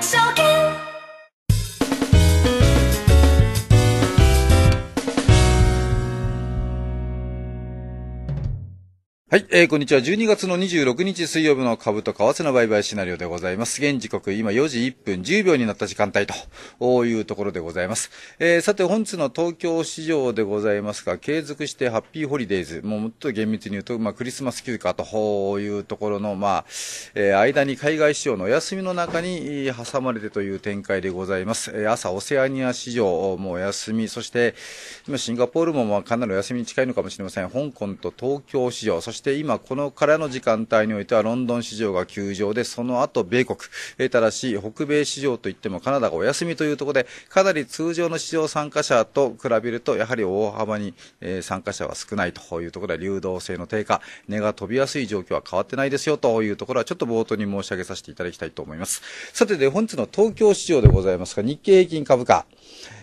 so can はい、えー、こんにちは。12月の26日水曜日の株と為替の売買シナリオでございます。現時刻、今4時1分10秒になった時間帯というところでございます。えー、さて、本日の東京市場でございますが、継続してハッピーホリデーズ、もうもっと厳密に言うと、まあ、クリスマス休暇というところの、まあ、えー、間に海外市場のお休みの中に挟まれてという展開でございます。えー、朝、オセアニア市場もお休み、そして、今、シンガポールもまあかなりお休みに近いのかもしれません。香港と東京市場、そしてして今このからの時間帯においてはロンドン市場が休場で、その後米国、ただし北米市場といってもカナダがお休みというところで、かなり通常の市場参加者と比べると、やはり大幅に参加者は少ないというところで、流動性の低下、値が飛びやすい状況は変わってないですよというところは、ちょっと冒頭に申し上げさせていただきたいと思います。さてで、本日の東京市場でございますが、日経平均株価、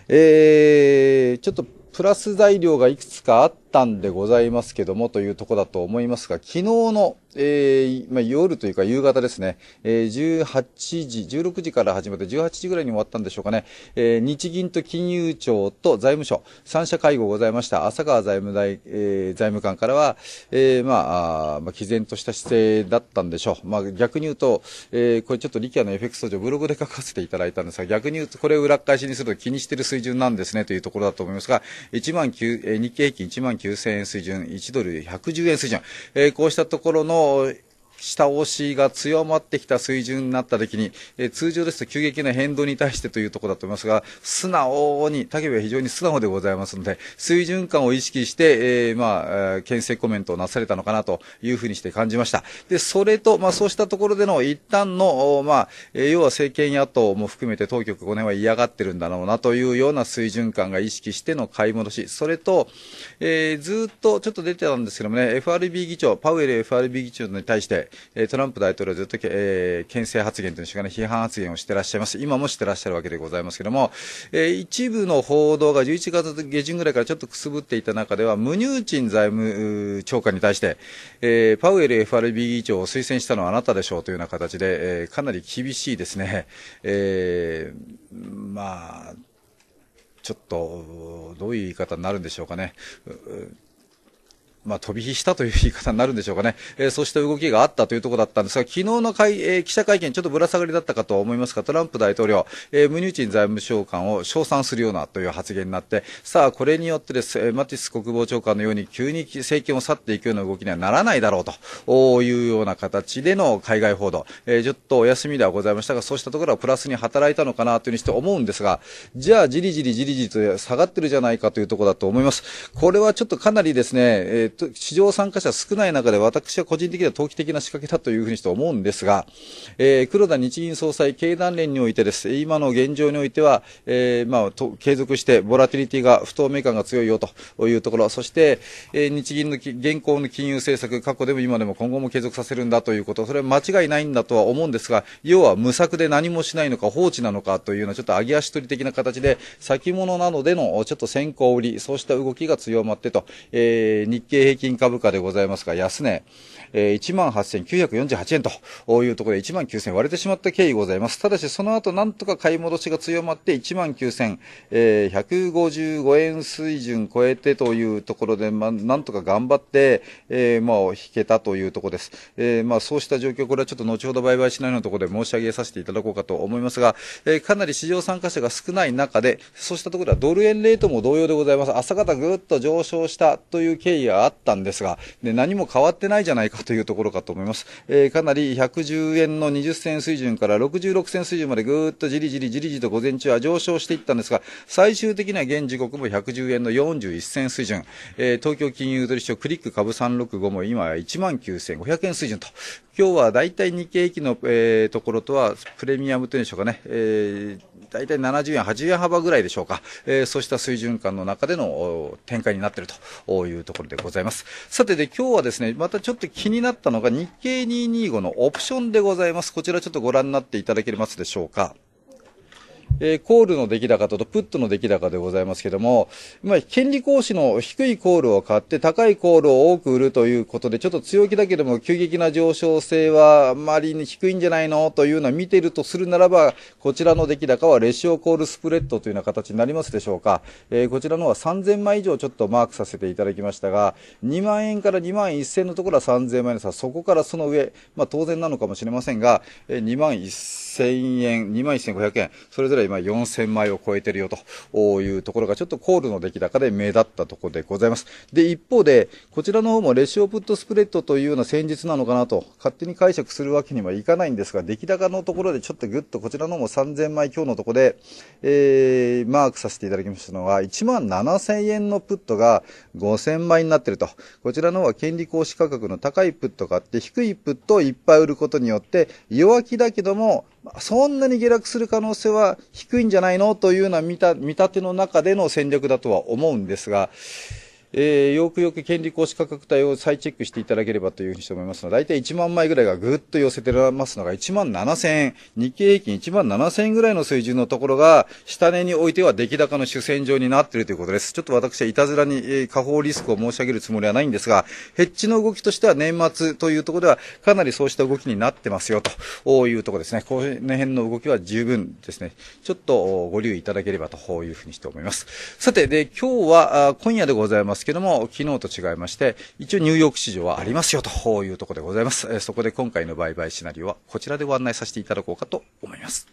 えー、ちょっとプラス材料がいくつかあって、たんでございますけどもというとこだと思いますが、昨日の、えー、まあ、夜というか夕方ですね、えー、18時、16時から始まって18時ぐらいに終わったんでしょうかね、えー、日銀と金融庁と財務省、三者会合ございました。浅川財務大、え財務官からは、えまあ、まあ、毅然とした姿勢だったんでしょう。まあ、逆に言うと、えこれちょっとリキアのエフェクト上ブログで書かせていただいたんですが、逆に言うとこれを裏返しにすると気にしてる水準なんですねというところだと思いますが、1万9、え日経平均1万9 9000円水準、1ドル110円水準、えー、こうしたところの下押しが強まってきた水準になった時に、えー、通常ですと急激な変動に対してというところだと思いますが、素直に、竹部は非常に素直でございますので、水準感を意識して、えー、まあ、えー、牽制コメントをなされたのかなというふうにして感じました。で、それと、まあ、そうしたところでの一旦の、まあ、え要は政権野党も含めて当局5年は嫌がってるんだろうなというような水準感が意識しての買い戻し、それと、えー、ずっとちょっと出てたんですけどもね、FRB 議長、パウエル FRB 議長に対して、トランプ大統領ずっと、えん制発言というか、ね、批判発言をしてらっしゃいます。今もしてらっしゃるわけでございますけれども、え一部の報道が11月下旬ぐらいからちょっとくすぶっていた中では、ムニューチン財務長官に対して、えパウエル FRB 議長を推薦したのはあなたでしょうというような形で、えかなり厳しいですね。えー、まあ、ちょっと、どういう言い方になるんでしょうかね。まあ、飛び火したという言い方になるんでしょうかね、えー、そうした動きがあったというところだったんですが、昨日の会、えー、記者会見、ちょっとぶら下がりだったかと思いますが、トランプ大統領、えー、ムニューチン財務長官を称賛するようなという発言になって、さあ、これによってです、えマティス国防長官のように急に政権を去っていくような動きにはならないだろうというような形での海外報道、えちょっとお休みではございましたが、そうしたところはプラスに働いたのかなというふうにして思うんですが、じゃあ、じりじりじりじりと下がってるじゃないかというところだと思います。これはちょっとかなりですね、え市場参加者少ない中で私は個人的には投機的な仕掛けだというふうにして思うんですが、えー、黒田日銀総裁経団連においてです、今の現状においては、えー、まあ、と継続してボラティリティが不透明感が強いよというところ、そして、えー、日銀の現行の金融政策、過去でも今でも今後も継続させるんだということ、それは間違いないんだとは思うんですが、要は無策で何もしないのか放置なのかというのはちょっと揚げ足取り的な形で、先物などでのちょっと先行売り、そうした動きが強まってと、えー、日経平均株価でございますが、安値、えー、18,948円というところで19,000割れてしまった経緯ございます。ただし、その後なんとか買い戻しが強まって19,155円水準超えてというところで、まあ、なんとか頑張って、えー、まあ、引けたというところです。えー、まあ、そうした状況、これはちょっと後ほど売買しないのところで申し上げさせていただこうかと思いますが、えー、かなり市場参加者が少ない中で、そうしたところではドル円レートも同様でございます。朝方ぐっと上昇したという経緯があったんですが、で何も変わってないじゃないかかというところかと思います。えー、かなり110円の20銭水準から66銭水準までぐーっとじりじりじりじりと午前中は上昇していったんですが、最終的には現時刻も110円の41銭水準、えー、東京金融取引所クリック株365も今は19,500円水準と、今日は大体日経駅の、えー、ところとはプレミアムというんでしょうかね、えー、大体70円、80円幅ぐらいでしょうか、えー、そうした水準感の中での展開になっているというところでございます。さてで今日はですね、またちょっと気になったのが日経225のオプションでございます。こちらちょっとご覧になっていただけますでしょうか。えー、コールの出来高ととプットの出来高でございますけども、まあ、権利行使の低いコールを買って高いコールを多く売るということで、ちょっと強気だけども、急激な上昇性はあまり低いんじゃないのというのは見ているとするならば、こちらの出来高はレシオコールスプレッドというような形になりますでしょうか。えー、こちらのは3000枚以上ちょっとマークさせていただきましたが、2万円から2万1000のところは3000枚の差、そこからその上、まあ、当然なのかもしれませんが、えー、2万1000円、2万1500円、それぞれ今4000枚を超えてるよというところがちょっとコールの出来高で目立ったところでございます。で、一方で、こちらの方もレシオプットスプレッドというような戦術なのかなと勝手に解釈するわけにはいかないんですが、出来高のところでちょっとぐっとこちらの方も3000枚日のところで、えー、マークさせていただきましたのは、1万7000円のプットが5000枚になってると。こちらの方は権利行使価格の高いプットがあって、低いプットをいっぱい売ることによって、弱気だけども、そんなに下落する可能性は低いんじゃないのというような見た見立ての中での戦略だとは思うんですが、えー、よくよく権利行使価格帯を再チェックしていただければというふうにして思いますので、大体1万枚ぐらいがぐっと寄せてますのが1万7千円、日経平均1万7千円ぐらいの水準のところが、下値においては出来高の主戦場になっているということです。ちょっと私はいたずらに、えー、下方リスクを申し上げるつもりはないんですが、ヘッジの動きとしては年末というところでは、かなりそうした動きになってますよというところですね。この辺の動きは十分ですね。ちょっとご留意いただければというふうにして思います。さて、で、今日は今夜でございます。けども、昨日と違いまして、一応ニューヨーク市場はありますよというところでございます。そこで今回の売買シナリオはこちらでご案内させていただこうかと思います。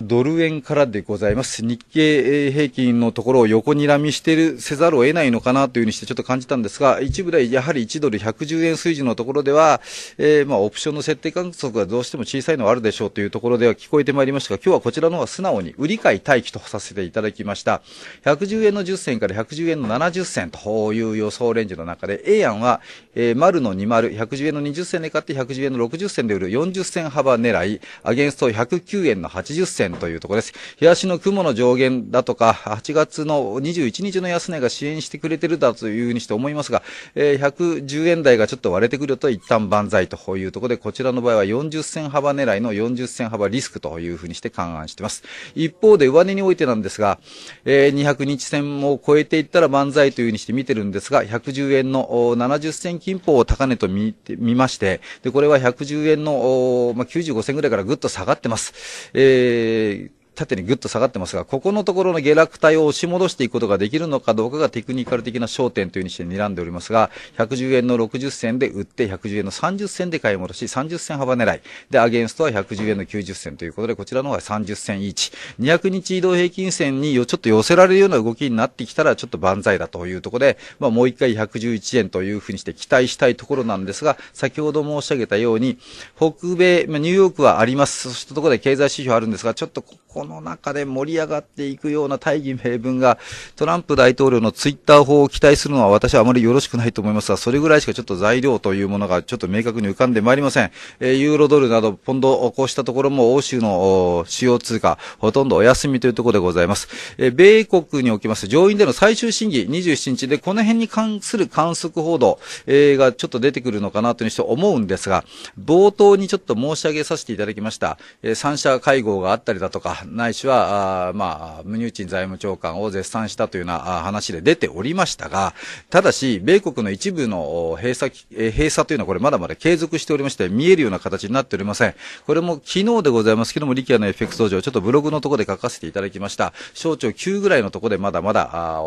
ドル円からでございます。日経平均のところを横らみしてるせざるを得ないのかなというふうにしてちょっと感じたんですが、一部でやはり1ドル110円水準のところでは、えー、まあオプションの設定観測がどうしても小さいのはあるでしょうというところでは聞こえてまいりましたが、今日はこちらの方は素直に売り買い待機とさせていただきました。110円の10銭から110円の70銭という予想レンジの中で、A 案は、えー、丸の20、110円の20銭で買って110円の60銭で売る40銭幅狙い、アゲンスト109円の80銭円というところです。日足の雲の上限だとか、8月の21日の安値が支援してくれてるだというふうにして思いますが、えー、110円台がちょっと割れてくると一旦万歳というところで、こちらの場合は40銭幅狙いの40銭幅リスクというふうにして勘案しています。一方で上値においてなんですが、えー、200日線を超えていったら万歳というふうにして見てるんですが、110円の70銭金方を高値と見見まして、で、これは110円の、まあ、95銭ぐらいからぐっと下がってます。えー você 縦にぐっと下がってますが、ここのところの下落体を押し戻していくことができるのかどうかがテクニカル的な焦点というふうにして睨んでおりますが、110円の60銭で売って、110円の30銭で買い戻し、30銭幅狙い。で、アゲンストは110円の90銭ということで、こちらの方が30銭位置。200日移動平均線によちょっと寄せられるような動きになってきたら、ちょっと万歳だというところで、まあ、もう一回111円というふうにして期待したいところなんですが、先ほど申し上げたように、北米、まあ、ニューヨークはあります。そうしたところで経済指標あるんですが、ちょっとこここの中で盛り上がっていくような大義名分が、トランプ大統領のツイッター法を期待するのは私はあまりよろしくないと思いますが、それぐらいしかちょっと材料というものがちょっと明確に浮かんでまいりません。えー、ユーロドルなど、ポンド、こうしたところも欧州の主要通貨、ほとんどお休みというところでございます。えー、米国におきます上院での最終審議27日で、この辺に関する観測報道、えー、がちょっと出てくるのかなというふうに思うんですが、冒頭にちょっと申し上げさせていただきました。えー、三者会合があったりだとか、ないしは、あまあ、ムニューチン財務長官を絶賛したというような話で出ておりましたが、ただし、米国の一部の閉鎖、閉鎖というのはこれまだまだ継続しておりまして、見えるような形になっておりません。これも昨日でございますけども、リキアのエフェクト上、ちょっとブログのところで書かせていただきました。省庁9ぐらいのところでまだまだ、あ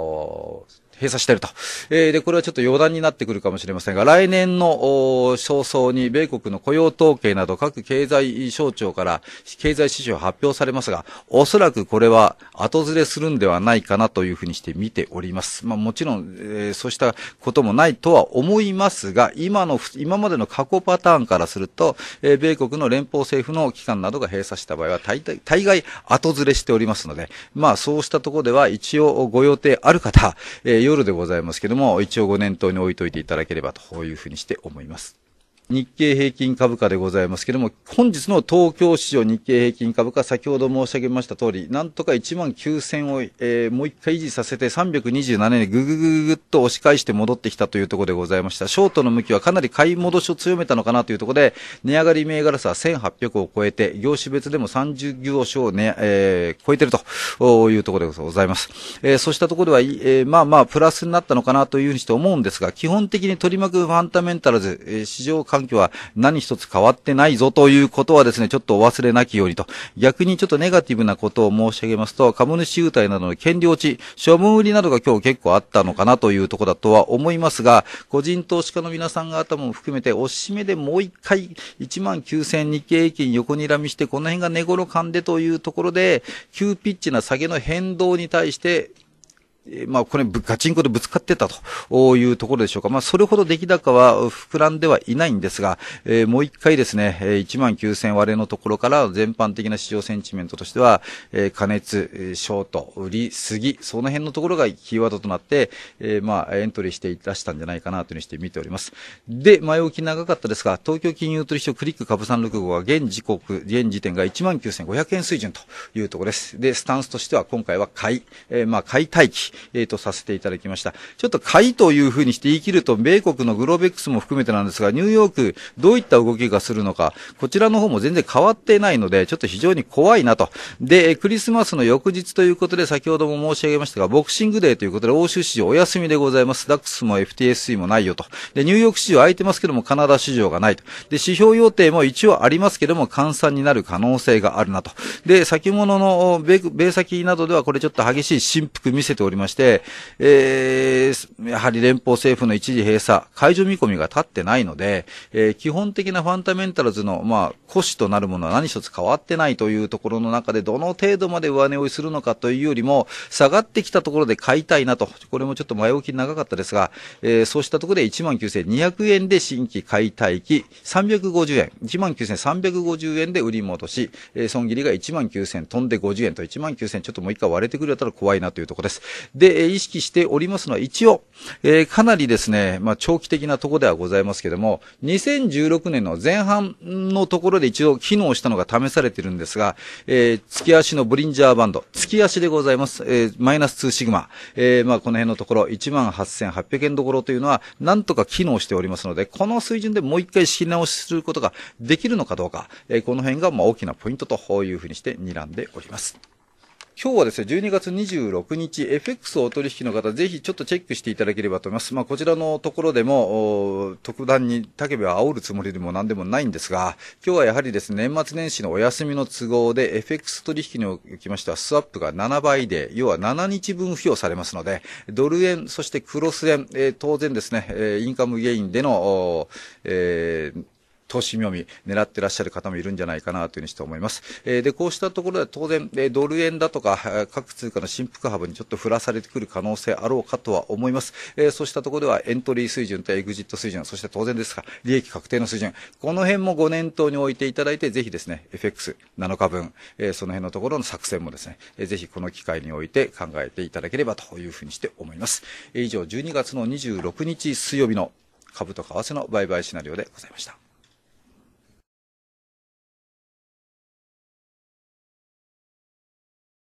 閉鎖してると。えー、で、これはちょっと余談になってくるかもしれませんが、来年の早々に米国の雇用統計など各経済省庁から経済指標発表されますが、おそらくこれは後ずれするんではないかなというふうにして見ております。まあもちろん、えー、そうしたこともないとは思いますが、今の、今までの過去パターンからすると、えー、米国の連邦政府の機関などが閉鎖した場合は大体、大概後ずれしておりますので、まあそうしたところでは一応ご予定ある方、えー夜でございますけども、一応ご念頭に置いといていただければというふうにして思います。日経平均株価でございますけれども、本日の東京市場日経平均株価、先ほど申し上げました通り、なんとか1万9000を、えー、もう一回維持させて327円でぐぐぐぐっと押し返して戻ってきたというところでございました。ショートの向きはかなり買い戻しを強めたのかなというところで、値上がり銘柄さは1800を超えて、業種別でも30業種をね、えー、超えてるというところでございます。えー、そうしたところでは、えー、まあまあ、プラスになったのかなというふうにして思うんですが、基本的に取り巻くファンダメンタルズ、えー、市場環境は何一つ変わってないぞということはですね、ちょっとお忘れなきようにと。逆にちょっとネガティブなことを申し上げますと、株主優待などの権利落ち、処分売りなどが今日結構あったのかなというとこだとは思いますが、個人投資家の皆さん方も含めて、おしめでもう一回、1万9000日経平均横にらみして、この辺が寝頃感でというところで、急ピッチな下げの変動に対して、まあ、これ、ガチンコでぶつかってたというところでしょうか。まあ、それほど出来高は膨らんではいないんですが、えー、もう一回ですね、え1万9000割れのところから全般的な市場センチメントとしては、えー、加熱、ショート、売り、すぎ、その辺のところがキーワードとなって、えー、まあ、エントリーしていらしたんじゃないかなというふうにして見ております。で、前置き長かったですが、東京金融取引所クリック株365は現時刻、現時点が1万9500円水準というところです。で、スタンスとしては今回は買い、えー、まあ、買い待機、えー、と、させていただきました。ちょっと買いというふうにして言い切ると、米国のグローベックスも含めてなんですが、ニューヨーク、どういった動きがするのか、こちらの方も全然変わってないので、ちょっと非常に怖いなと。で、クリスマスの翌日ということで、先ほども申し上げましたが、ボクシングデーということで、欧州市場お休みでございます。ダックスも FTSE もないよと。で、ニューヨーク市場空いてますけども、カナダ市場がないと。で、指標予定も一応ありますけども、換算になる可能性があるなと。で、先物の米米先などではこれちょっと激しい振幅見せておりままして、えー、やはり連邦政府の一時閉鎖、解除見込みが立ってないので、えー、基本的なファンタメンタルズの、まあ、骨子となるものは何一つ変わってないというところの中で、どの程度まで上値をするのかというよりも、下がってきたところで買いたいなと、これもちょっと前置き長かったですが、えー、そうしたところで19,200円で新規買い待機、350円、19,350円で売り戻し、えー、損切りが19,000飛んで50円と19,000ちょっともう一回割れてくるやったら怖いなというところです。で、意識しておりますのは一応、えー、かなりですね、まあ、長期的なとこではございますけども、2016年の前半のところで一度機能したのが試されてるんですが、えー、月足のブリンジャーバンド、月足でございます。えー、マイナス2シグマ、えー、まあ、この辺のところ、18,800円どころというのは、なんとか機能しておりますので、この水準でもう一回仕切り直しすることができるのかどうか、えー、この辺が、まあ、大きなポイントというふうにして睨んでおります。今日はですね、12月26日、FX をお取引の方、ぜひちょっとチェックしていただければと思います。まあ、こちらのところでも、特段に竹部は煽るつもりでも何でもないんですが、今日はやはりですね、年末年始のお休みの都合で、FX 取引におきましては、スワップが7倍で、要は7日分付与されますので、ドル円、そしてクロス円、えー、当然ですね、インカムゲインでの、えー投資妙味狙ってらっしゃる方もいるんじゃないかなというふうにして思います。えー、で、こうしたところで当然、えドル円だとか、各通貨の振幅幅にちょっと振らされてくる可能性あろうかとは思います。えー、そうしたところではエントリー水準とエグジット水準、そして当然ですが、利益確定の水準、この辺もご念頭に置いていただいて、ぜひですね、FX7 日分、えー、その辺のところの作戦もですね、えー、ぜひこの機会において考えていただければというふうにして思います。え以上、12月の26日水曜日の株と為替の売買シナリオでございました。